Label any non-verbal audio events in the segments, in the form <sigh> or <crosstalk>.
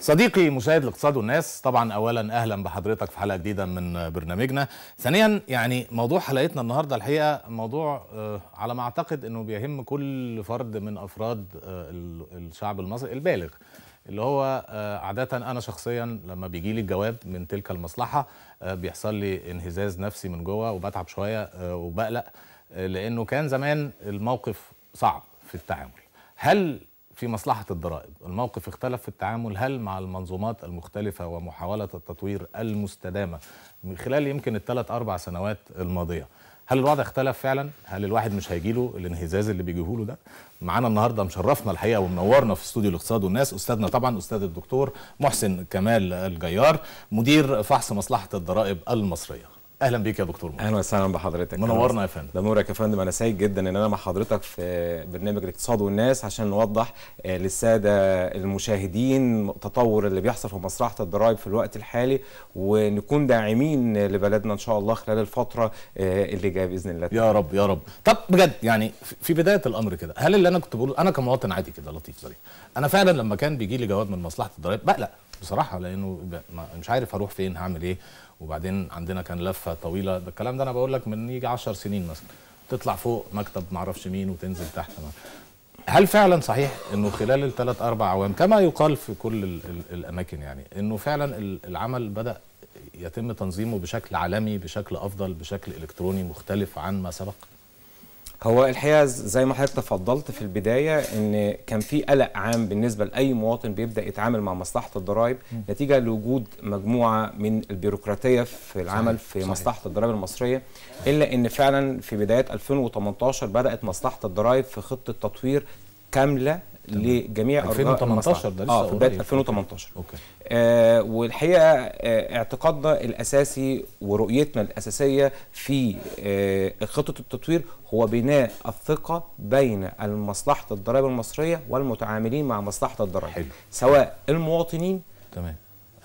صديقي مشاهد الاقتصاد والناس طبعا اولا اهلا بحضرتك في حلقه جديده من برنامجنا ثانيا يعني موضوع حلقتنا النهارده الحقيقه موضوع آه، على ما اعتقد انه بيهم كل فرد من افراد آه، الشعب المصري البالغ اللي هو آه، عادة أنا شخصيا لما بيجي لي الجواب من تلك المصلحة بيحصل لي انهزاز نفسي من جوه وبتعب شوية وبقلق لأنه كان زمان الموقف صعب في التعامل هل في مصلحة الضرائب الموقف اختلف في التعامل هل مع المنظومات المختلفة ومحاولة التطوير المستدامة من خلال يمكن الثلاث أربع سنوات الماضية هل الوضع اختلف فعلا؟ هل الواحد مش هيجيله الانهزاز اللي بيجيهوله ده؟ معانا النهارده مشرفنا الحقيقه ومنورنا في استوديو الاقتصاد والناس استاذنا طبعا استاذ الدكتور محسن كمال الجيار مدير فحص مصلحه الضرائب المصريه. اهلا بيك يا دكتور اهلا وسهلا بحضرتك منورنا يا فندم منورك يا فندم انا سعيد جدا ان انا مع حضرتك في برنامج الاقتصاد والناس عشان نوضح آه، للساده المشاهدين التطور اللي بيحصل في مسرحه الضرائب في الوقت الحالي ونكون داعمين لبلدنا ان شاء الله خلال الفتره آه، اللي جايه باذن الله يا رب يا رب طب بجد يعني في بدايه الامر كده هل اللي انا كنت بقوله انا كمواطن عادي كده لطيف ظريف انا فعلا لما كان بيجي لي جواب من مصلحه الضرائب بقلق بصراحه لانه مش عارف هروح فين هعمل ايه وبعدين عندنا كان لفه طويله ده الكلام ده انا بقول لك من يجي 10 سنين مثلا تطلع فوق مكتب معرفش مين وتنزل تحت ما. هل فعلا صحيح انه خلال الثلاث اربع اعوام كما يقال في كل الـ الـ الاماكن يعني انه فعلا العمل بدا يتم تنظيمه بشكل عالمي بشكل افضل بشكل الكتروني مختلف عن ما سبق؟ هو الحقيقه زي ما حضرتك تفضلت في البدايه ان كان في قلق عام بالنسبه لاي مواطن بيبدا يتعامل مع مصلحه الضرائب نتيجه لوجود مجموعه من البيروقراطيه في العمل في صحيح. مصلحه الضرائب المصريه الا ان فعلا في بدايه 2018 بدات مصلحه الضرائب في خطه تطوير كامله لجميع 2018 ده لسه اه في بدايه 2018 اوكي آه والحقيقه آه، اعتقادنا الاساسي ورؤيتنا الاساسيه في آه خطه التطوير هو بناء الثقه بين مصلحه الضرائب المصريه والمتعاملين مع مصلحه الضرائب سواء المواطنين تمام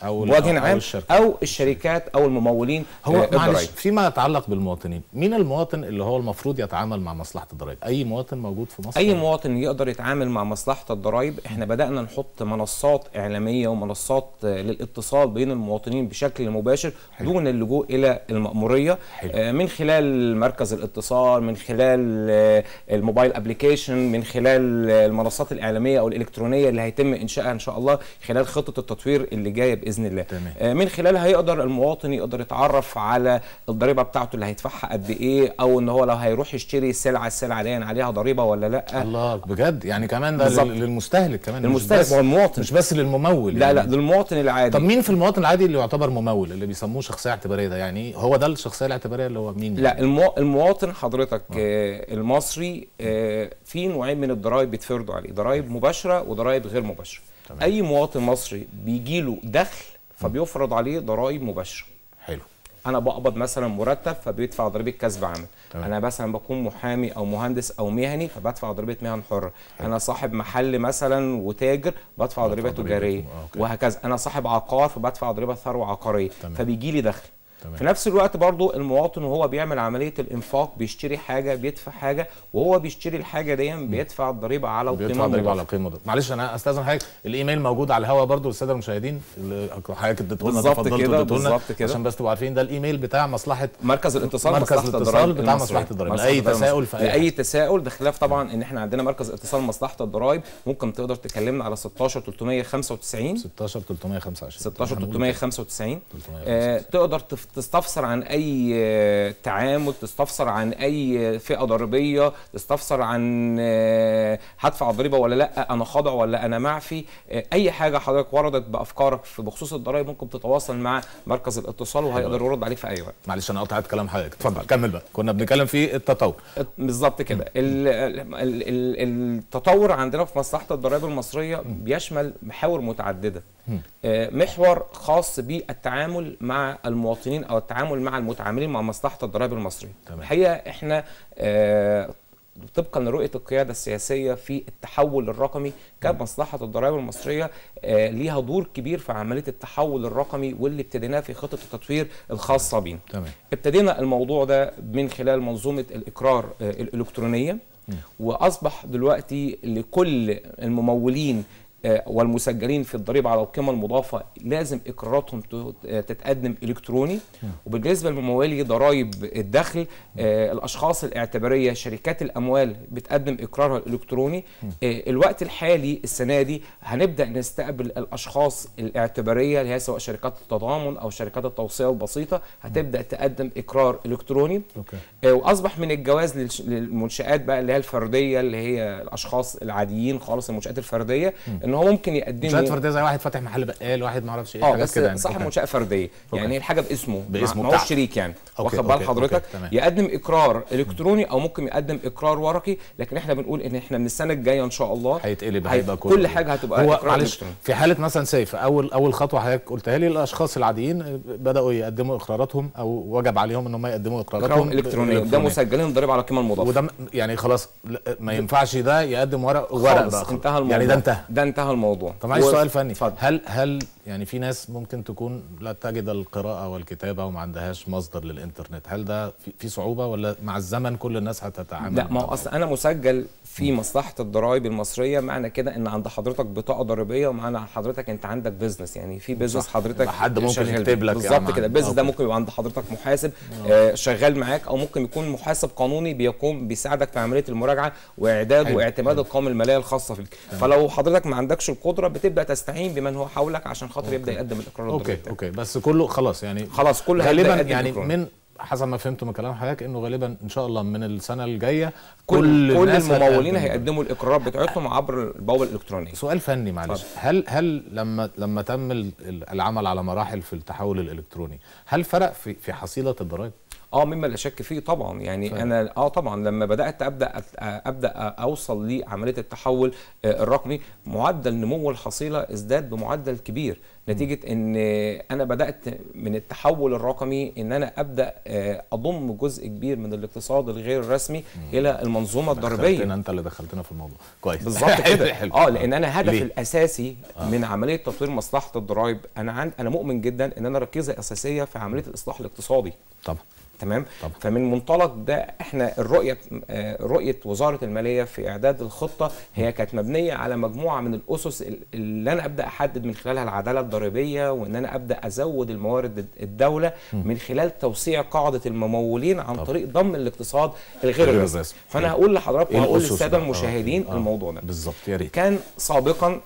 او بوجه عام الشركات. او الشركات او الممولين هو إيه، معلش فيما يتعلق بالمواطنين مين المواطن اللي هو المفروض يتعامل مع مصلحه الضرائب اي مواطن موجود في مصر اي مواطن يقدر يتعامل مع مصلحه الضرائب احنا بدانا نحط منصات اعلاميه ومنصات آه، للاتصال بين المواطنين بشكل مباشر حلو. دون اللجوء الى الماموريه حلو. آه، من خلال مركز الاتصال من خلال آه، الموبايل ابلكيشن من خلال المنصات الاعلاميه او الالكترونيه اللي هيتم انشائها ان شاء الله خلال خطه التطوير اللي جايه باذن باذن الله تمام. آه، من خلالها يقدر المواطن يقدر يتعرف على الضريبه بتاعته اللي هيدفعها قد ايه او ان هو لو هيروح يشتري سلعه السلعه دي عليها ضريبه ولا لا الله بجد يعني كمان ده بالزبط. للمستهلك كمان مش للمستهلك والمواطن مش بس للممول لا يعني. لا للمواطن العادي طب مين في المواطن العادي اللي يعتبر ممول اللي بيسموه شخصيه اعتباريه ده يعني هو ده الشخصيه الاعتباريه اللي هو مين يعني؟ لا المو... المواطن حضرتك آه. آه المصري آه في نوعين من الضرائب بيتفرضوا عليه ضرائب مباشره وضرائب غير مباشره تمام. اي مواطن مصري بيجي له دخل فبيفرض عليه ضرائب مباشره حلو انا بقبض مثلا مرتب فبيدفع ضريبه كسب عمل تمام. انا مثلا بكون محامي او مهندس او مهني فبدفع ضريبه مهن حره حلو. انا صاحب محل مثلا وتاجر بدفع ضريبه تجاريه وهكذا انا صاحب عقار فبدفع ضريبه ثروه عقاريه فبيجي لي دخل تمام. في نفس الوقت برضو المواطن وهو بيعمل عمليه الانفاق بيشتري حاجه بيدفع حاجه وهو بيشتري الحاجه دي بيدفع الضريبه على القيمه بيدفع الضريبه على القيمه المضافه معلش انا استاذن حضرتك الايميل موجود على الهواء برضو للساده المشاهدين حضرتك حضرتك اديته لنا بالظبط كده عشان بس تبقوا عارفين ده الايميل بتاع مصلحه مركز الاتصال مركز الاتصال بتاع مصلحه الضرايب اي تساؤل في اي, تساؤل بخلاف طبعا ان احنا عندنا مركز اتصال مصلحه الضرايب ممكن تقدر تكلمنا على 16 16 395 395 16 395 تقدر تفتح تستفسر عن اي تعامل تستفسر عن اي فئه ضريبيه تستفسر عن آه، هدفع ضريبه ولا لا انا خاضع ولا انا معفي آه، اي حاجه حضرتك وردت بافكارك في بخصوص الضرايب ممكن تتواصل مع مركز الاتصال وهيقدر يرد عليك في اي وقت معلش انا قطعت كلام حضرتك اتفضل كمل بقى كنا بنتكلم في التطور بالظبط كده التطور عندنا في مصلحه الضرائب المصريه بيشمل محاور متعدده آه، محور خاص بالتعامل مع المواطنين او التعامل مع المتعاملين مع مصلحه الضرائب المصريه الحقيقه احنا آه، طبقا لرؤيه القياده السياسيه في التحول الرقمي كان مصلحه الضرائب المصريه آه، ليها دور كبير في عمليه التحول الرقمي واللي ابتديناه في خطه التطوير الخاصه بينا. تمام. ابتدينا الموضوع ده من خلال منظومه الاقرار الالكترونيه واصبح دلوقتي لكل الممولين آه، والمسجلين في الضريبه على القيمه المضافه لازم اقراراتهم آه، تتقدم الكتروني نعم. وبالنسبه لموالي ضرائب الدخل آه، الاشخاص الاعتباريه شركات الاموال بتقدم اقرارها الالكتروني نعم. الوقت الحالي السنه دي هنبدا نستقبل الاشخاص الاعتباريه اللي هي سواء شركات التضامن او شركات التوصيه البسيطه هتبدا تقدم اقرار الكتروني واصبح من الجواز للمنشات بقى اللي هي الفرديه اللي هي الاشخاص العاديين خالص المنشات الفرديه نعم. ان هو ممكن يقدم منشات فرديه زي واحد فاتح محل بقال واحد ما اعرفش ايه اه بس كده يعني. صاحب منشاه فرديه يعني الحاجه باسمه باسمه ما هو شريك يعني واخد بال حضرتك أوكي. يقدم اقرار الكتروني او ممكن يقدم اقرار ورقي لكن احنا بنقول ان احنا من السنه الجايه ان شاء الله هيتقلب هيبقى كل حاجه هتبقى هو اقرار في حاله مثلا سيف اول اول خطوه حضرتك قلتها لي الاشخاص العاديين بداوا يقدموا اقراراتهم او وجب عليهم ان هم يقدموا اقراراتهم الكترونيه ده مسجلين ضريبه على القيمه المضافه وده يعني خلاص ما ينفعش ده يقدم ورق ورق انتهى الموضوع يعني ده انتهى ده انتهى انتهى الموضوع طب عايز و... سؤال فني فضل. هل هل يعني في ناس ممكن تكون لا تجد القراءه والكتابه وما عندهاش مصدر للانترنت هل ده في صعوبه ولا مع الزمن كل الناس هتتعامل لا ما هو اصل انا مسجل في مصلحه الضرايب المصريه معنى كده ان عند حضرتك بطاقه ضريبيه ومعنى حضرتك انت عندك بيزنس يعني في بيزنس حضرتك حد ممكن يكتب لك بالظبط كده البيزنس ده ممكن يبقى عند حضرتك محاسب آه شغال معاك او ممكن يكون محاسب قانوني بيقوم بيساعدك في عمليه المراجعه واعداد واعتماد القوائم الماليه الخاصه فيك فلو حضرتك ما عندك عندكش القدره بتبدا تستعين بمن هو حولك عشان خاطر يبدا يقدم الاقرار اوكي الدولي اوكي بس كله خلاص يعني خلاص كله غالبا يعني الإقرار. من حسب ما فهمت من كلام حضرتك انه غالبا ان شاء الله من السنه الجايه كل كل, كل الممولين هيقدموا الاقرارات بتاعتهم عبر البوابه الالكترونيه سؤال فني معلش هل هل لما لما تم العمل على مراحل في التحول الالكتروني هل فرق في في حصيله الضرائب اه مما لا شك فيه طبعا يعني فهم. انا اه طبعا لما بدات ابدا ابدا اوصل لعمليه التحول آه، الرقمي معدل نمو الحصيله ازداد بمعدل كبير نتيجه ان انا بدات من التحول الرقمي ان انا ابدا آه، اضم جزء كبير من الاقتصاد الغير الرسمي مم. الى المنظومه الضريبيه انت اللي دخلتنا في الموضوع كويس بالظبط <laughs> كده اه لان انا هدف ليه؟ الاساسي آه. من عمليه تطوير مصلحه الضرائب انا عن انا مؤمن جدا ان انا ركيزه اساسيه في عمليه الاصلاح الاقتصادي طبعا تمام طبعا. فمن منطلق ده احنا الرؤيه آه، رؤيه وزاره الماليه في اعداد الخطه هي كانت مبنيه على مجموعه من الاسس اللي انا ابدا احدد من خلالها العداله الضريبيه وان انا ابدا ازود الموارد الدوله من خلال توسيع قاعده الممولين عن طبعا. طريق ضم الاقتصاد الغير الرئيسي فانا هقول لحضراتكم إيه هقول للساده المشاهدين آه. آه. الموضوع ده بالظبط يا ريت كان سابقا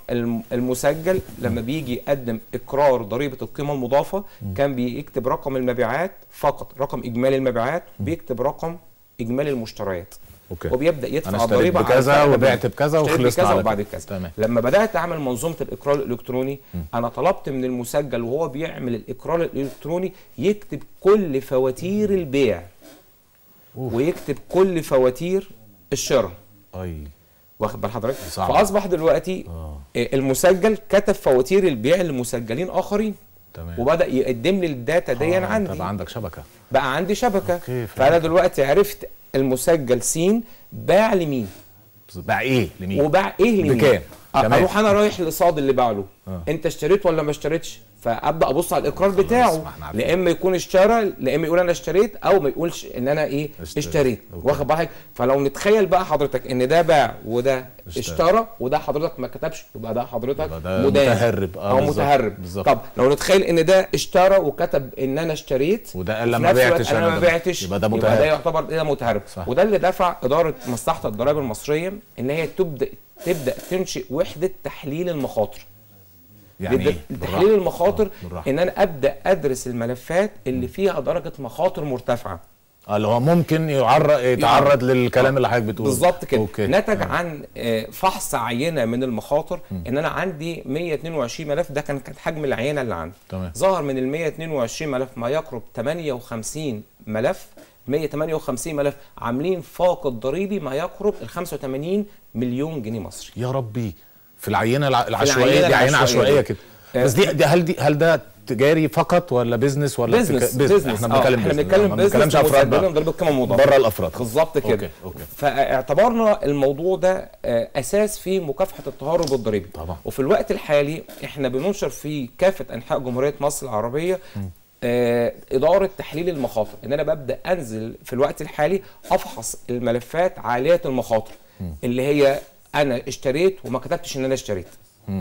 المسجل لما بيجي يقدم اقرار ضريبه القيمه المضافه كان بيكتب رقم المبيعات فقط رقم اجمالي اجمالي المبيعات بيكتب رقم اجمالي المشتريات أوكي. وبيبدا يدفع الضريبه بكذا وبعت بكذا وخلصت بكذا وبعد كذا تمام. لما بدات اعمل منظومه الاقرار الالكتروني م. انا طلبت من المسجل وهو بيعمل الاقرار الالكتروني يكتب كل فواتير البيع أوف. ويكتب كل فواتير الشراء اي واخد بال حضرتك فاصبح دلوقتي آه. آه. المسجل كتب فواتير البيع لمسجلين اخرين تمام. وبدا يقدم لي الداتا دي آه عندي طب عندك شبكه بقى عندي شبكه أوكي فانا دلوقتي عرفت المسجل سين باع لمين باع ايه لمين وباع ايه لمين بكام اروح انا رايح لصاد اللي باع له آه. انت اشتريت ولا ما اشتريتش فابدا ابص على الاقرار بتاعه لا اما يكون اشترى لا اما يقول انا اشتريت او ما يقولش ان انا ايه اشتريت, اشتريت. واخد بالك فلو نتخيل بقى حضرتك ان ده باع وده اشترى, اشترى وده حضرتك ما كتبش يبقى ده حضرتك يبقى ده متهرب اه او متهرب بالزبط. طب لو نتخيل ان ده اشترى وكتب ان انا اشتريت وده قال ما بعتش انا ما بعتش يبقى ده متهرب يبقى ده يعتبر إيه، ده متهرب صح. وده اللي دفع اداره مصلحه الضرائب المصريه ان هي تبدا تبدا تنشئ وحده تحليل المخاطر يعني لتحليل المخاطر آه، ان انا ابدا ادرس الملفات اللي فيها درجه مخاطر مرتفعه آه، اللي هو ممكن يعرض يتعرض يعني للكلام اللي حضرتك بتقوله بالظبط كده أوكي. نتج آه. عن آه، فحص عينه من المخاطر م. ان انا عندي 122 ملف ده كان كان حجم العينه اللي عندي تمام. ظهر من ال 122 ملف ما يقرب 58 ملف 158 ملف عاملين فاقد ضريبي ما يقرب ال 85 مليون جنيه مصري يا ربي في العينه العشوائيه دي عينه عشوائيه كده آه. بس دي, دي هل دي هل ده تجاري فقط ولا بيزنس ولا بيزنس, بيزنس. احنا آه، بنتكلم احنا بنتكلم آه، بيزنس احنا بنتكلم افراد بره الافراد بالظبط كده أوكي. أوكي. فاعتبرنا الموضوع ده اساس في مكافحه التهرب الضريبي طبعا وفي الوقت الحالي احنا بننشر في كافه انحاء جمهوريه مصر العربيه آه اداره تحليل المخاطر ان انا ببدا انزل في الوقت الحالي افحص الملفات عاليه المخاطر م. اللي هي انا اشتريت وما كتبتش ان انا اشتريت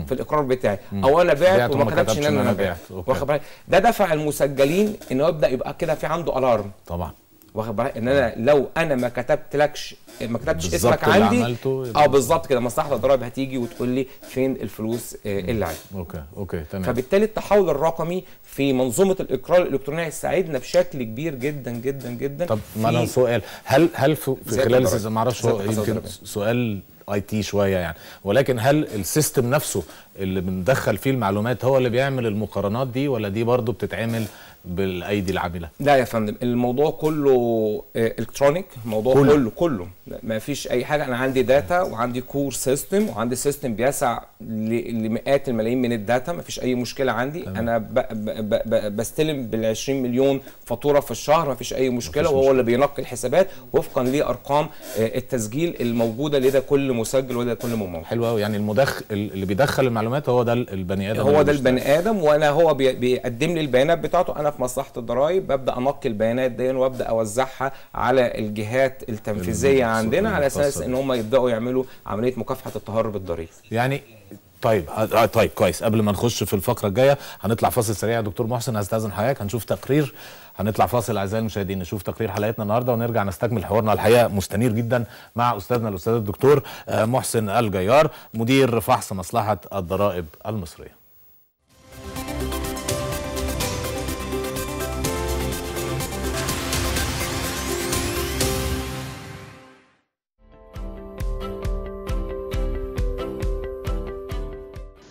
في الاقرار بتاعي او انا بعت وما كتبتش ان انا بعت واخد بالك ده دفع المسجلين ان هو يبدا يبقى كده في عنده الارم طبعا واخد بالك ان انا لو انا ما كتبتلكش ما كتبتش اسمك عندي اه بالظبط كده مصلحه الضرائب هتيجي وتقول لي فين الفلوس آه، اللي عندي اوكي اوكي تمام فبالتالي التحول الرقمي في منظومه الاقرار الالكتروني هيساعدنا بشكل كبير جدا جدا جدا طب ما انا سؤال هل هل في خلال ما اعرفش يمكن سؤال اي تي شويه يعني ولكن هل السيستم نفسه اللي بندخل فيه المعلومات هو اللي بيعمل المقارنات دي ولا دي برضه بتتعمل بالايدي العامله لا يا فندم الموضوع كله الكترونيك آه، الموضوع كله كله, كله. ما فيش اي حاجه انا عندي داتا وعندي كور سيستم وعندي سيستم بيسع لمئات الملايين من الداتا ما فيش اي مشكله عندي تمام. انا ب ب ب بستلم بال 20 مليون فاتوره في الشهر ما فيش اي مشكله مفيش وهو مشكلة. اللي بينقي الحسابات وفقا لارقام آه، التسجيل الموجوده لدى كل مسجل ولدى كل ممول حلو قوي يعني المدخل اللي بيدخل المعلومات هو ده البني ادم هو ده البني ادم وانا هو بيقدم لي البيانات بتاعته انا في مصلحه الضرائب ببدا انقي البيانات دي وابدا اوزعها على الجهات التنفيذيه عندنا على اساس ان هم يبداوا يعملوا عمليه مكافحه التهرب الضريبي يعني طيب آه، طيب كويس قبل ما نخش في الفقره الجايه هنطلع فاصل سريع يا دكتور محسن هستاذن حضرتك هنشوف تقرير هنطلع فاصل اعزائي المشاهدين نشوف تقرير حلقتنا النهارده ونرجع نستكمل حوارنا الحقيقه مستنير جدا مع استاذنا الاستاذ الدكتور آه، محسن الجيار مدير فحص مصلحه الضرائب المصريه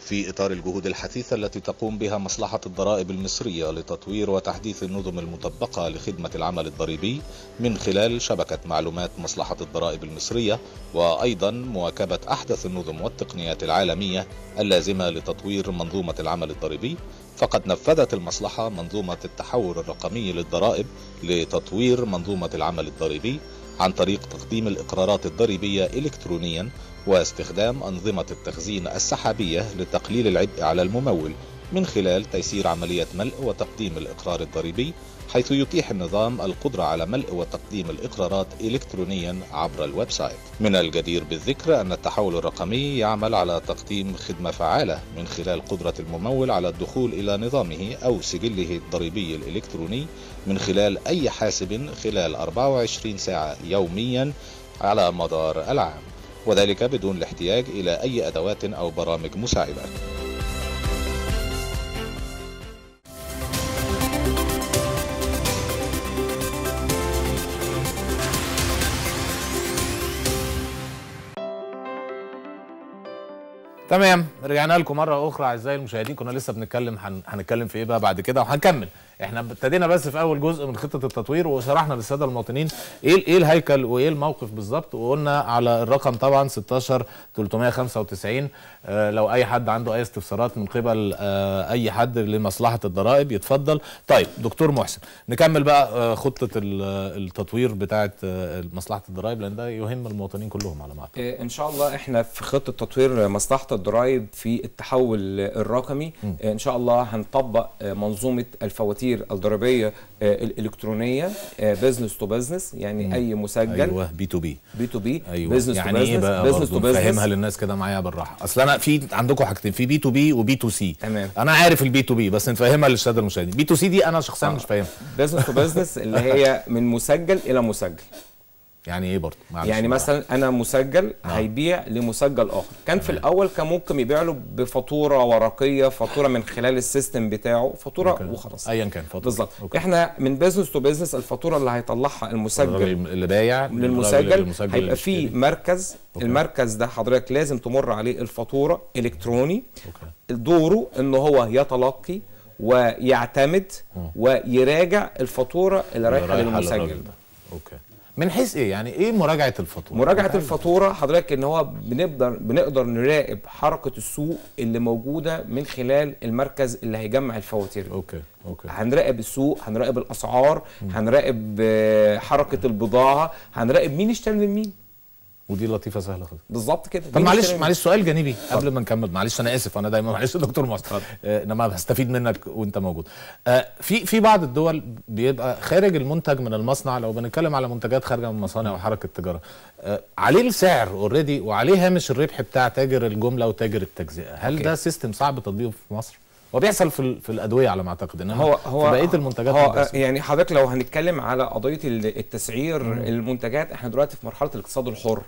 في إطار الجهود الحثيثة التي تقوم بها مصلحة الضرائب المصرية لتطوير وتحديث النظم المطبقة لخدمة العمل الضريبي من خلال شبكة معلومات مصلحة الضرائب المصرية وأيضا مواكبة أحدث النظم والتقنيات العالمية اللازمة لتطوير منظومة العمل الضريبي فقد نفذت المصلحة منظومة التحول الرقمي للضرائب لتطوير منظومة العمل الضريبي عن طريق تقديم الإقرارات الضريبية إلكترونيا واستخدام أنظمة التخزين السحابية لتقليل العبء على الممول من خلال تيسير عملية ملء وتقديم الإقرار الضريبي حيث يتيح النظام القدرة على ملء وتقديم الإقرارات إلكترونيا عبر الويب سايت من الجدير بالذكر أن التحول الرقمي يعمل على تقديم خدمة فعالة من خلال قدرة الممول على الدخول إلى نظامه أو سجله الضريبي الإلكتروني من خلال أي حاسب خلال 24 ساعة يوميا على مدار العام وذلك بدون الاحتياج إلى أي أدوات أو برامج مساعدة تمام رجعنا لكم مره اخرى اعزائي المشاهدين كنا لسه بنتكلم هنتكلم في ايه بقى بعد كده وهنكمل احنا ابتدينا بس في اول جزء من خطه التطوير وشرحنا للساده المواطنين ايه ايه الهيكل وايه الموقف بالظبط وقلنا على الرقم طبعا 16 آه لو اي حد عنده اي استفسارات من قبل آه اي حد لمصلحه الضرائب يتفضل طيب دكتور محسن نكمل بقى آه، خطه التطوير بتاعه آه، مصلحه الضرائب لان ده يهم المواطنين كلهم على ما اعتقد آه، ان شاء الله احنا في خطه تطوير مصلحه الضرائب في التحول الرقمي ان شاء الله هنطبق منظومه الفواتير كتير الضريبيه الالكترونيه بزنس تو بزنس يعني مم. اي مسجل ايوه بي تو بي بي تو بي ايوه بزنس يعني تو ايه بقى بزنس تو بزنس فاهمها للناس كده معايا بالراحه اصل انا في عندكم حاجتين في بي تو بي وبي تو سي تمام انا عارف البي تو بي بس نفهمها للساده المشاهدين بي تو سي دي انا شخصيا آه. مش فاهمها بزنس تو بزنس اللي هي من مسجل الى مسجل يعني ايه برضه يعني مثلا انا مسجل آه. هيبيع لمسجل اخر كان في الاول كان ممكن يبيع له بفاتوره ورقيه فاتوره من خلال السيستم بتاعه فاتوره ممكن. وخلاص ايا كان فاتوره بالظبط احنا من بيزنس تو بيزنس الفاتوره اللي هيطلعها المسجل اللي بايع للمسجل, هيبقى في مركز أوكي. المركز ده حضرتك لازم تمر عليه الفاتوره الكتروني أوكي. دوره ان هو يتلقي ويعتمد ويراجع الفاتوره اللي رايحه للمسجل اوكي من حيث ايه يعني ايه مراجعه الفاتوره مراجعه يعني الفاتوره حضرتك ان هو بنقدر بنقدر نراقب حركه السوق اللي موجوده من خلال المركز اللي هيجمع الفواتير اوكي اوكي هنراقب السوق هنراقب الاسعار هنراقب آه، حركه البضاعه هنراقب مين اشترى من مين ودي لطيفه سهله خالص بالظبط كده طب معلش معلش سؤال جانبي قبل ما نكمل معلش انا اسف انا دايما معلش دكتور مصطفى آه، انما هستفيد منك وانت موجود آه في في بعض الدول بيبقى خارج المنتج من المصنع لو بنتكلم على منتجات خارجه من المصانع وحركه التجاره آه عليه السعر اوريدي وعليه هامش الربح بتاع تاجر الجمله وتاجر التجزئه هل أوكي. ده سيستم صعب تطبيقه في مصر هو بيحصل في, في الادويه على ما اعتقد انما هو هو بقيه المنتجات هو يعني حضرتك لو هنتكلم على قضيه التسعير مم. المنتجات احنا دلوقتي في مرحله الاقتصاد الحر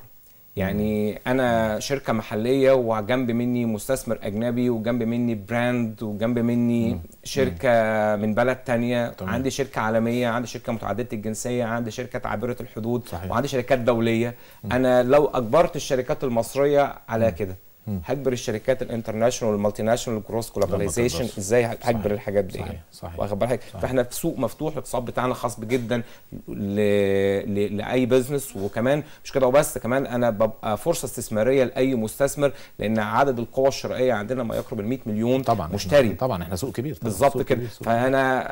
يعني انا شركه محليه وجنب مني مستثمر اجنبي وجنب مني براند وجنب مني مم. شركه مم. من بلد تانية طبعا. عندي شركه عالميه عندي شركه متعدده الجنسيه عندي شركه عابره الحدود صحيح. وعندي شركات دوليه مم. انا لو اجبرت الشركات المصريه على كده هكبر الشركات الانترناشونال والمالتي ناشونال كروس كولابلايزيشن ازاي هكبر الحاجات دي صحيح صحيح واخد بالك فاحنا في سوق مفتوح الاقتصاد بتاعنا خاص جدا ل... ل... لاي بزنس وكمان مش كده وبس كمان انا ببقى فرصه استثماريه لاي مستثمر لان عدد القوى الشرائيه عندنا ما يقرب ال 100 مليون طبعا مشتري طبعا احنا سوق كبير بالظبط كده فانا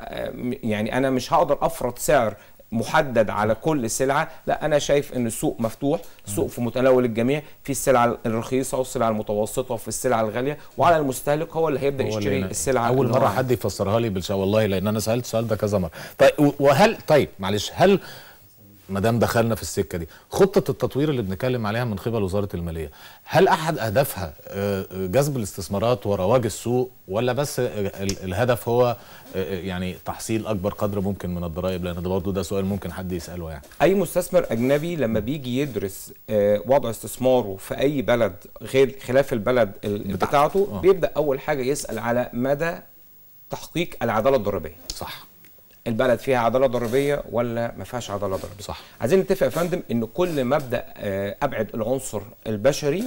يعني انا مش هقدر افرض سعر محدد على كل سلعه لا انا شايف ان السوق مفتوح السوق في متناول الجميع في السلعه الرخيصه والسلعه المتوسطه وفي السلعه الغاليه وعلى المستهلك هو اللي هيبدا يشتري السلعه اول مره حد يفسرها لي بالشاء والله لان انا سالت السؤال ده كذا مره طيب وهل طيب معلش هل ما دام دخلنا في السكه دي خطه التطوير اللي بنتكلم عليها من قبل وزاره الماليه هل احد اهدافها آه، آه، جذب الاستثمارات ورواج السوق ولا بس الهدف هو آه، يعني تحصيل اكبر قدر ممكن من الضرائب لان ده برضه ده سؤال ممكن حد يساله يعني اي مستثمر اجنبي لما بيجي يدرس وضع استثماره في اي بلد غير خلاف البلد بتاعته, بيبدا اول حاجه يسال على مدى تحقيق العداله الضريبيه صح البلد فيها عداله ضريبيه ولا ما فيهاش عداله ضريبيه صح عايزين نتفق يا فندم ان كل ما ابدا آه، ابعد العنصر البشري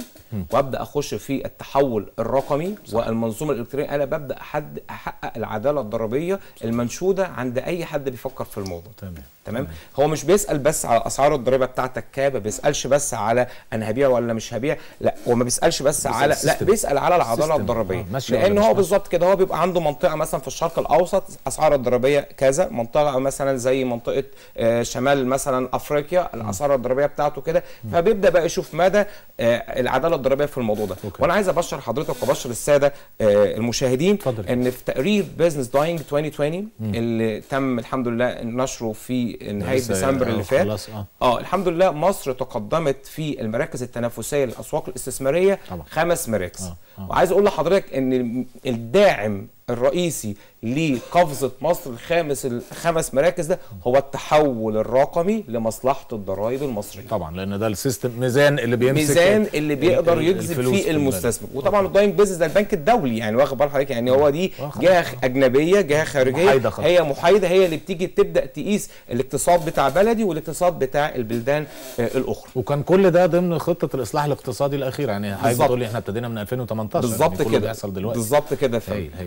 وابدا اخش في التحول الرقمي صح. والمنظومه الالكترونيه انا ببدا حد احقق العداله الضريبيه المنشوده عند اي حد بيفكر في الموضوع تمام تمام هو مش بيسال بس على اسعار الضريبه بتاعتك كام ما بيسالش بس على انا هبيع ولا مش هبيع لا وما بيسالش بس بيسأل على لا بيسال على العداله الضريبيه آه، لان هو بالظبط كده هو بيبقى عنده منطقه مثلا في الشرق الاوسط اسعار الضريبيه كذا منطقه مثلا زي منطقه آه، شمال مثلا افريقيا الاثار الضريبيه بتاعته كده فبيبدا بقى يشوف مدى آه، العداله الضريبيه في الموضوع ده أوكي. وانا عايز ابشر حضرتك وابشر الساده آه، المشاهدين فضلك. ان في تقرير بزنس داينج 2020 اللي تم الحمد لله نشره في نهايه ديسمبر اللي فات آه. اه الحمد لله مصر تقدمت في المراكز التنافسيه للاسواق الاستثماريه طبعا. خمس مراكز آه. آه. وعايز اقول لحضرتك ان الداعم الرئيسي لقفزه مصر الخامس الخمس مراكز ده هو التحول الرقمي لمصلحه الضرائب المصريه طبعا لان ده السيستم ميزان اللي بيمسك ميزان اللي بيقدر يجذب فيه المستثمر وطبعا الداينج بيزنس ده البنك الدولي يعني واخد بال حضرتك يعني هو دي جهه اجنبيه جهه خارجيه محايدة هي محايده هي اللي بتيجي تبدا تقيس الاقتصاد بتاع بلدي والاقتصاد بتاع البلدان آه، الاخرى وكان كل ده ضمن خطه الاصلاح الاقتصادي الاخيره يعني حضرتك بتقول احنا ابتدينا من 2018 18 يعني بالظبط كده بيحصل دلوقتي بالظبط كده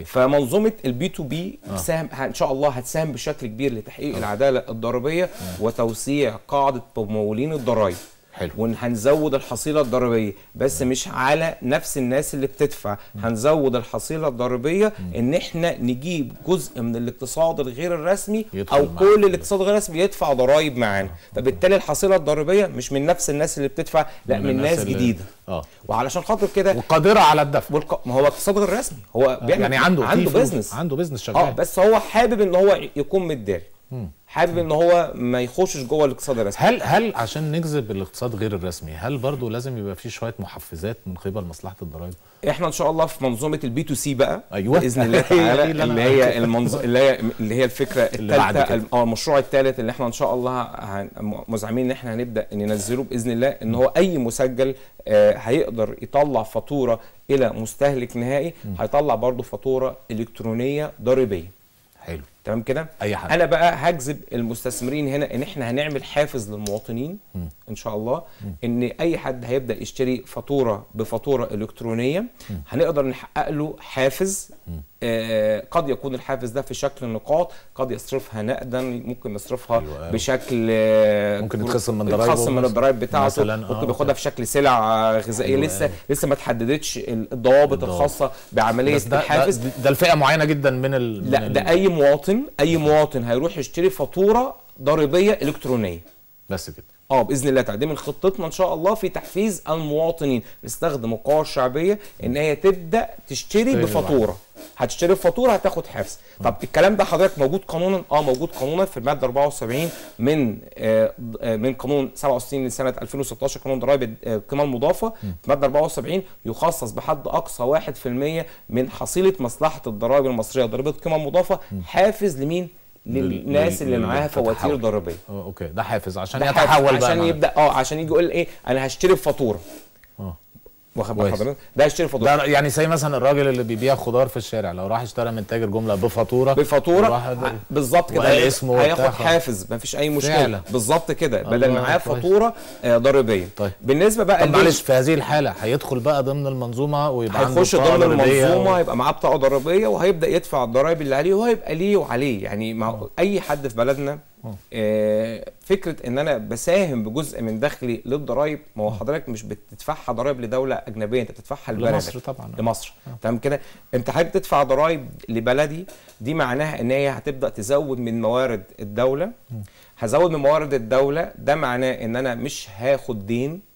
فمنظومه البي تو بي آه. ساهم ان شاء الله هتساهم بشكل كبير لتحقيق آه. العداله الضريبيه آه. وتوسيع قاعده ممولين الضرائب حلو وهنزود الحصيله الضريبيه بس مش على نفس الناس اللي بتدفع هنزود الحصيله الضريبيه ان احنا نجيب جزء من الاقتصاد الغير الرسمي او كل الاقتصاد الغير الرسمي يدفع ضرائب معانا آه. فبالتالي الحصيله الضريبيه مش من نفس الناس اللي بتدفع لا من, من ناس اللي... جديده اه وعلشان خاطر كده وقادره على الدفع والق... ما هو اقتصاد غير رسمي هو آه. بيعمل يعني عنده عنده بيزنس عنده بيزنس آه، شغال اه بس هو حابب ان هو يكون متداري حابب ان هو ما يخشش جوه الاقتصاد الرسمي هل هل عشان نجذب الاقتصاد غير الرسمي هل برضه لازم يبقى في شويه محفزات من قبل مصلحه الضرائب احنا ان شاء الله في منظومه البي تو سي بقى أيوة. باذن <laughs> الله تعالى اللي هي المنظ... اللي هي اللي هي الفكره الثالثه او آه، المشروع الثالث اللي احنا ان شاء الله هن... مزعمين ان احنا هنبدا ننزله باذن الله ان هو اي مسجل آه هيقدر يطلع فاتوره الى مستهلك نهائي هيطلع برضه فاتوره الكترونيه ضريبيه تمام كده اي حاجه انا بقى هجذب المستثمرين هنا ان احنا هنعمل حافز للمواطنين م. ان شاء الله م. ان اي حد هيبدا يشتري فاتوره بفاتوره الكترونيه م. هنقدر نحقق له حافز آه قد يكون الحافز ده في شكل نقاط قد يصرفها نقدا ممكن يصرفها أيوة. أيوة. بشكل آه ممكن يتخصم من ضرائبه يتخصم من الضرايب بتاعته ممكن آه، ياخدها في شكل سلع آه، غذائيه أيوة. لسه أيوة. لسه ما تحددتش الضوابط الخاصه بعمليه الحافز ده, ده, ده الفئه معينه جدا من ال لا ده اي مواطن مواطن اي مواطن هيروح يشتري فاتوره ضريبيه الكترونيه بس كده اه باذن الله تعالى من خطتنا ان شاء الله في تحفيز المواطنين نستخدم القوى الشعبيه ان هي تبدا تشتري بفاتوره هتشتري الفاتوره هتاخد حفظ طب الكلام ده حضرتك موجود قانونا اه موجود قانونا في الماده 74 من آه،, آه من قانون 67 لسنه 2016 قانون ضرائب القيمه المضافه في الماده 74 يخصص بحد اقصى 1% من حصيله مصلحه الضرائب المصريه ضريبه القيمه المضافه حافز لمين للناس اللي معاها فواتير ضريبيه اه اوكي ده حافز عشان يتحول بقى عشان يبدا اه عشان يجي يقول ايه انا هشتري فاتوره اه واخد بال حضرتك ده هيشتري فاتوره ده يعني زي مثلا الراجل اللي بيبيع خضار في الشارع لو راح اشترى من تاجر جمله بفاتوره بفاتوره آه، بالظبط كده هياخد حافز مفيش اي مشكله بالظبط كده بدل معاه فاتوره آه، ضريبيه طيب بالنسبه بقى طب معلش في هذه الحاله هيدخل بقى ضمن المنظومه ويبقى هيخش ضمن المنظومه يبقى معاه بطاقه ضريبيه وهيبدا يدفع الضرايب اللي عليه وهيبقى ليه وعليه يعني مع اي حد في بلدنا آه. آه، فكره ان انا بساهم بجزء من دخلي للضرايب ما هو حضرتك مش بتدفعها ضرايب لدوله اجنبيه انت بتدفعها لبلدك لمصر طبعا لمصر آه. تمام كده انت حابب تدفع ضرايب لبلدي دي معناها ان هي هتبدا تزود من موارد الدوله هزود من موارد الدوله ده معناه ان انا مش هاخد دين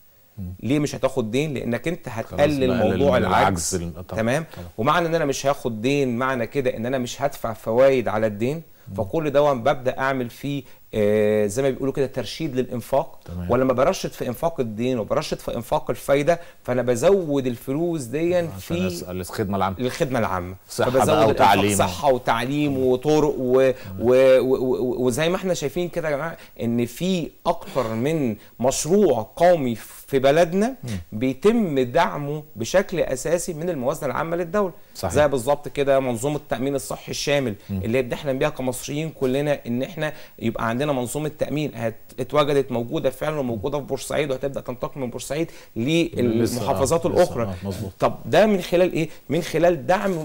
ليه مش هتاخد دين لانك انت هتقلل موضوع العجز, العجز. طبعا. تمام طبعا. ومعنى ان انا مش هاخد دين معنى كده ان انا مش هدفع فوائد على الدين فكل ده ببدا اعمل فيه آه، زي ما بيقولوا كده ترشيد للانفاق تمام. ولما برشد في انفاق الدين وبرشد في انفاق الفايده فانا بزود الفلوس دي في الخدمه العامه الخدمه العامه صحه بقى وتعليم صحه وتعليم وطرق و... و... و... وزي ما احنا شايفين كده يا جماعه ان في اكتر من مشروع قومي في في بلدنا بيتم دعمه بشكل اساسي من الموازنه العامه للدوله صحيح. زي بالظبط كده منظومه التامين الصحي الشامل م. اللي بنحلم بيها كمصريين كلنا ان احنا يبقى عندنا منظومه تامين اتوجدت موجوده فعلا وموجوده في بورسعيد وهتبدا تنتقل من بورسعيد للمحافظات آه، الاخرى آه، طب ده من خلال ايه من خلال دعم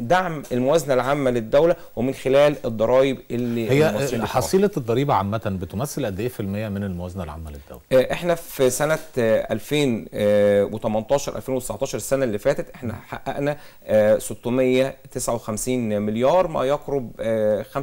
دعم الموازنه العامه للدوله ومن خلال الضرائب اللي هي حصيله الضريبه عامه بتمثل قد ايه في المية من الموازنه العامه للدوله؟ آه، احنا في سنه 2018 آه، 2019 آه، السنه اللي فاتت احنا حققنا 659 مليار ما يقرب 75%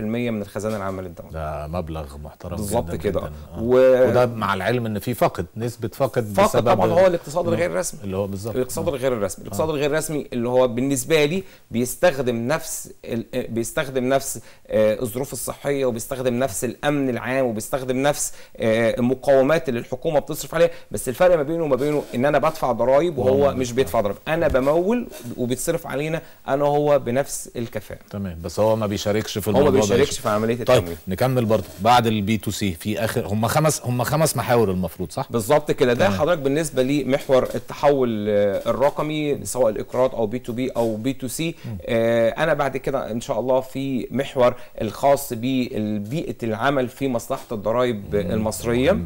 من الخزانه العامه للدوله. ده مبلغ محترم بالظبط كده آه. و... وده مع العلم ان في فقد نسبه فقد, فقد بسبب طبعا هو الاقتصاد الغير رسمي اللي هو بالظبط الاقتصاد الغير الرسمي، الاقتصاد الغير رسمي اللي هو بالنسبه لي بيستخدم نفس آه، بيستخدم نفس آه، الظروف الصحيه وبيستخدم نفس الامن العام وبيستخدم نفس المقاومات آه، اللي الحكومه بتصرف عليها بس الفرق ما بينه وما بينه ان انا بدفع ضرائب وهو مش بيدفع ضرائب انا بمول وبيتصرف علينا انا وهو بنفس الكفاءه تمام بس هو ما بيشاركش في الموضوع هو ما بيشاركش في عمليه طيب، التمويل طيب نكمل برضه بعد البي تو سي في اخر هم خمس هم خمس محاور المفروض صح بالظبط كده ده حضرتك بالنسبه لمحور التحول الرقمي سواء الاقراض او بي تو بي او بي تو سي آه، انا بعد كده ان شاء الله في محور الخاص ببيئه العمل في مصلحه الضرائب المصريه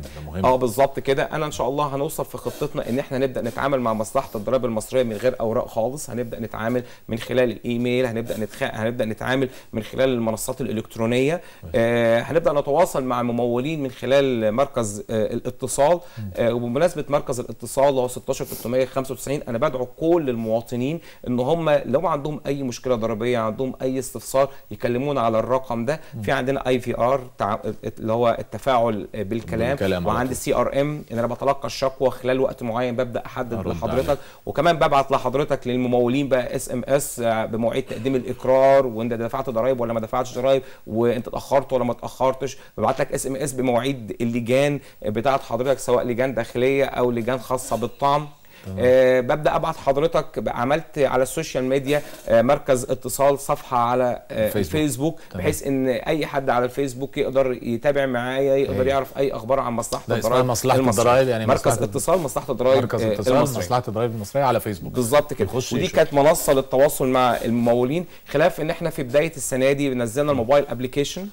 اه بالظبط كده انا ان شاء الله هنوصل في خطتنا ان احنا نبدا نتعامل مع مصلحه الضرائب المصريه من غير اوراق خالص هنبدا نتعامل من خلال الايميل هنبدا نتخ... هنبدا نتعامل من خلال المنصات الالكترونيه آه هنبدا نتواصل مع ممولين من خلال مركز آه الاتصال آه وبمناسبه مركز الاتصال هو 16395 انا بدعو كل المواطنين ان هم لو عندهم عندهم اي مشكله ضريبيه عندهم اي استفسار يكلمونا على الرقم ده في عندنا اي في ار اللي هو التفاعل بالكلام, بالكلام وعندي سي ار ام ان انا بتلقى الشكوى خلال وقت معين ببدا احدد لحضرتك عليك. وكمان ببعت لحضرتك للممولين بقى اس ام اس بمواعيد تقديم الاقرار وانت دفعت ضرائب ولا ما دفعتش ضرائب وانت اتاخرت ولا ما اتاخرتش ببعت لك اس ام اس بمواعيد اللجان آه، بتاعه حضرتك سواء لجان داخليه او لجان خاصه بالطعم آه ببدا ابعت حضرتك عملت على السوشيال ميديا آه مركز اتصال صفحه على آه فيسبوك. الفيسبوك بحيث ان اي حد على الفيسبوك يقدر يتابع معايا يقدر أيوه. يعرف اي اخبار عن مصلحه الضرائب مصلحه الضرائب يعني مركز مصلحة اتصال مصلحه الضرائب مركز اتصال آه، المصرية. مصلحه الضرائب المصريه على فيسبوك بالظبط كده ودي كانت منصه للتواصل مع الممولين خلاف ان احنا في بدايه السنه دي نزلنا الموبايل ابلكيشن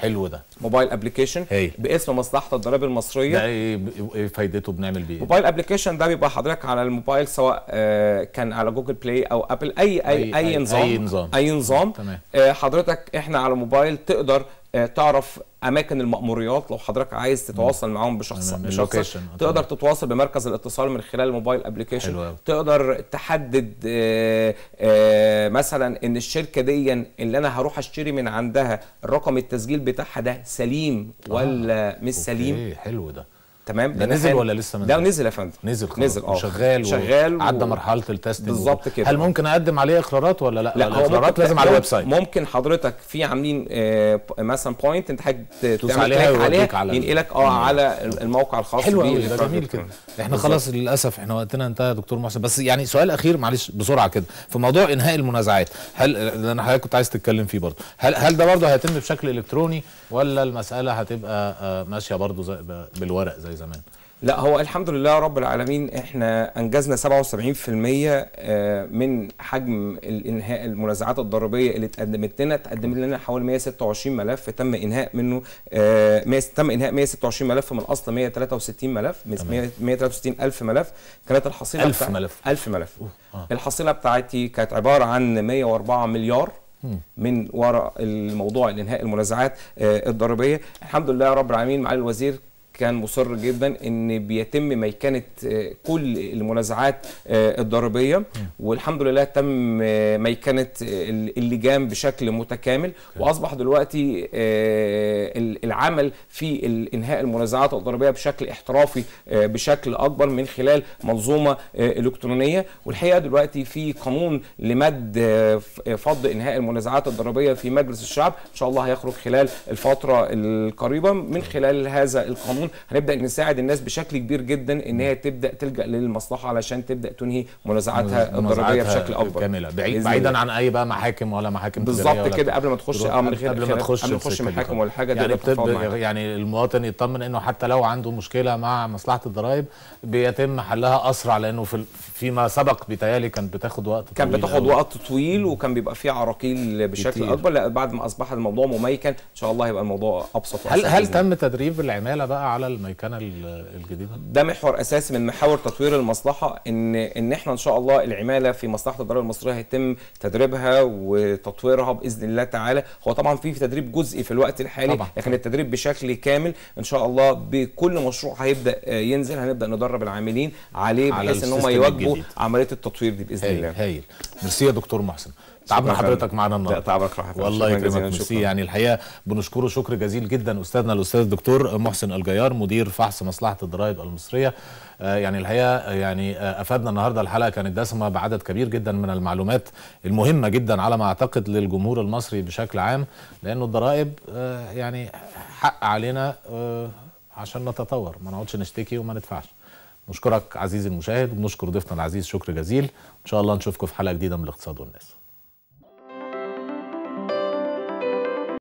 حلو ده موبايل ابلكيشن باسم مصلحه الضرائب المصريه ده ايه, إيه فايدته بنعمل بيه موبايل ابلكيشن ده بيبقى حضرتك على الموبايل سواء آه، كان على جوجل بلاي او ابل اي اي اي, أي, أي, أي نظام اي نظام اي نظام تمام. آه، حضرتك احنا على الموبايل تقدر آه، تعرف اماكن المأموريات لو حضرتك عايز تتواصل معاهم بشخص بشخص تقدر تتواصل بمركز الاتصال من خلال الموبايل ابلكيشن تقدر تحدد آآ آه، آآ آه، مثلا ان الشركه دي اللي انا هروح اشتري من عندها رقم التسجيل بتاعها ده سليم ولا آه. مش سليم حلو ده تمام ده نزل ولا لسه منزل؟ ده نزل يا فندم نزل خلاص نزل اه شغال شغال و... عدى مرحله التستنج بالظبط كده هل ممكن اقدم عليه اقرارات ولا لا؟ لا الاقرارات لازم على الويب سايت ممكن حضرتك في عاملين آه مثلا بوينت انت حاج تدوس عليها ويوديك على ينقلك اه على الموقع الخاص حلو قوي ده جميل كده احنا خلاص للاسف احنا وقتنا انتهى يا دكتور محسن بس يعني سؤال اخير معلش بسرعه كده في موضوع انهاء المنازعات هل انا حضرتك كنت عايز تتكلم فيه برضه هل هل ده برضه هيتم بشكل الكتروني ولا المساله هتبقى آه، ماشيه برضه بالورق زي زي زمان لا هو الحمد لله رب العالمين احنا انجزنا 77% آه، من حجم الانهاء المنازعات الضريبيه اللي اتقدمت لنا اتقدم لنا حوالي 126 ملف تم انهاء منه آه، تم انهاء 126 ملف من اصل 163 ملف 163 الف ملف كانت الحصيله 1000 ملف 1000 ملف آه. الحصيله بتاعتي كانت عباره عن 104 مليار من وراء الموضوع الانهاء المنازعات آه، الضريبيه الحمد لله رب العالمين معالي الوزير كان مصر جدا ان بيتم ميكنه آه، كل المنازعات آه، الضريبيه والحمد لله تم آه، ميكنه اللجام بشكل متكامل واصبح دلوقتي العمل في انهاء المنازعات الضريبيه بشكل احترافي آه، بشكل اكبر من خلال منظومه آه، الكترونيه والحقيقه دلوقتي في قانون لمد آه، فض انهاء المنازعات الضريبيه في مجلس الشعب ان شاء الله هيخرج خلال الفتره القريبه من خلال هذا القانون هنبدا نساعد الناس بشكل كبير جدا ان هي تبدا تلجا للمصلحه علشان تبدا تنهي منازعاتها الضريبيه بشكل اكبر كامله بعيد بعيدا عن اي بقى محاكم ولا محاكم بالظبط كده قبل ما تخش اه من غير قبل ما تخش قبل ما تخش محاكم ولا حاجه يعني الطب يعني المواطن يطمن انه حتى لو عنده مشكله مع مصلحه الضرائب بيتم حلها اسرع لانه في فيما سبق بيتهيألي كانت بتاخد وقت كان طويل بتاخد وقت طويل وكان بيبقى فيه عراقيل بشكل كتير. اكبر لا بعد ما اصبح الموضوع مميكن ان شاء الله يبقى الموضوع ابسط هل هل تم تدريب العماله بقى على الميكنه الجديده؟ ده محور اساسي من محاور تطوير المصلحه ان ان احنا ان شاء الله العماله في مصلحه الضرائب المصريه هيتم تدريبها وتطويرها باذن الله تعالى هو طبعا في تدريب جزئي في الوقت الحالي طبعا. لكن التدريب بشكل كامل ان شاء الله بكل مشروع هيبدا آه، ينزل هنبدا ندرب العاملين عليه على بحيث ان هم يواجهوا عمليه التطوير دي باذن الله هايل ميرسي يا دكتور محسن تعبنا حضرتك معانا النهارده تعبك راح والله يكرمك ميرسي يعني الحقيقه بنشكره شكر جزيل جدا استاذنا الاستاذ الدكتور محسن الجيار مدير فحص مصلحه الضرائب المصريه آه، يعني الحقيقه آه، يعني آه، افادنا النهارده الحلقه كانت دسمه بعدد كبير جدا من المعلومات المهمه جدا على ما اعتقد للجمهور المصري بشكل عام لانه الضرائب يعني حق علينا عشان نتطور ما نقعدش نشتكي وما ندفعش نشكرك عزيزي المشاهد ونشكر ضيفنا العزيز شكر جزيل ان شاء الله نشوفكم في حلقه جديده من الاقتصاد والناس